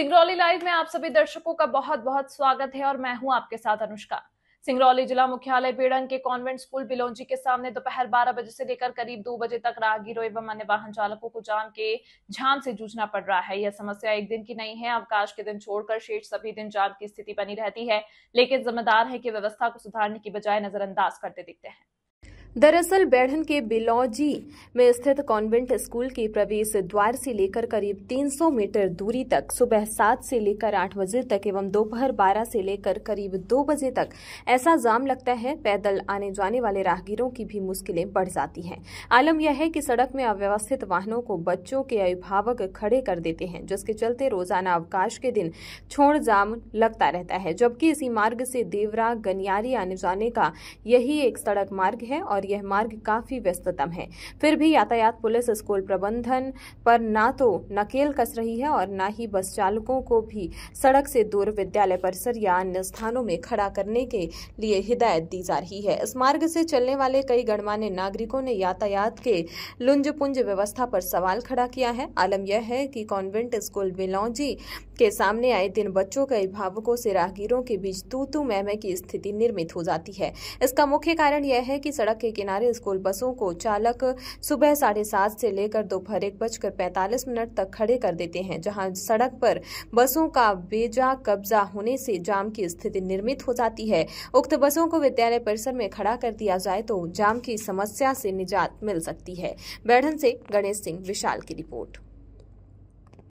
Singrauli live में आप सभी दर्शकों का बहुत बहुत स्वागत है और मैं हूं आपके साथ अनुष्का सिंगरौली जिला मुख्यालय बेड़न के कॉन्वेंट स्कूल बिलोंजी के सामने दोपहर बारह बजे से लेकर करीब दो बजे तक राहगीरों एवं अन्य वाहन चालकों को जाम के झाम से जूझना पड़ रहा है यह समस्या एक दिन की नहीं है अवकाश के दिन छोड़कर शेष सभी दिन जाम की स्थिति बनी रहती है लेकिन जिम्मेदार है कि व्यवस्था को सुधारने की बजाय नजरअंदाज करते दिखते हैं दरअसल बैढ़न के बिलौजी में स्थित कॉन्वेंट स्कूल के प्रवेश द्वार से लेकर करीब 300 मीटर दूरी तक सुबह सात से लेकर आठ बजे तक एवं दोपहर बारह से लेकर करीब दो बजे तक ऐसा जाम लगता है पैदल आने जाने वाले राहगीरों की भी मुश्किलें बढ़ जाती हैं आलम यह है कि सड़क में अव्यवस्थित वाहनों को बच्चों के अभिभावक खड़े कर देते हैं जिसके चलते रोजाना अवकाश के दिन छोड़ जाम लगता रहता है जबकि इसी मार्ग से देवरा गनियारी आने जाने का यही एक सड़क मार्ग है और यह मार्ग काफी व्यस्ततम है फिर भी यातायात पुलिस स्कूल प्रबंधन पर ना तो नकेल कस रही है और ना ही बस चालकों को भी सड़क से दूर विद्यालय परिसर या अन्य स्थानों में खड़ा करने के लिए हिदायत दी जा रही है इस मार्ग से चलने वाले कई गणमान्य नागरिकों ने यातायात के लुंज व्यवस्था पर सवाल खड़ा किया है आलम यह है कि कॉन्वेंट स्कूल बिलौजी के सामने आए दिन बच्चों के अभिभावकों से राहगीरों के बीच तू तू मैमे की स्थिति निर्मित हो जाती है इसका मुख्य कारण यह है कि सड़क के किनारे स्कूल बसों को चालक सुबह साढ़े सात से लेकर दोपहर एक बजकर पैंतालीस मिनट तक खड़े कर देते हैं जहां सड़क पर बसों का बेजा कब्जा होने से जाम की स्थिति निर्मित हो जाती है उक्त बसों को विद्यालय परिसर में खड़ा कर दिया जाए तो जाम की समस्या से निजात मिल सकती है बैठन से गणेश सिंह विशाल की रिपोर्ट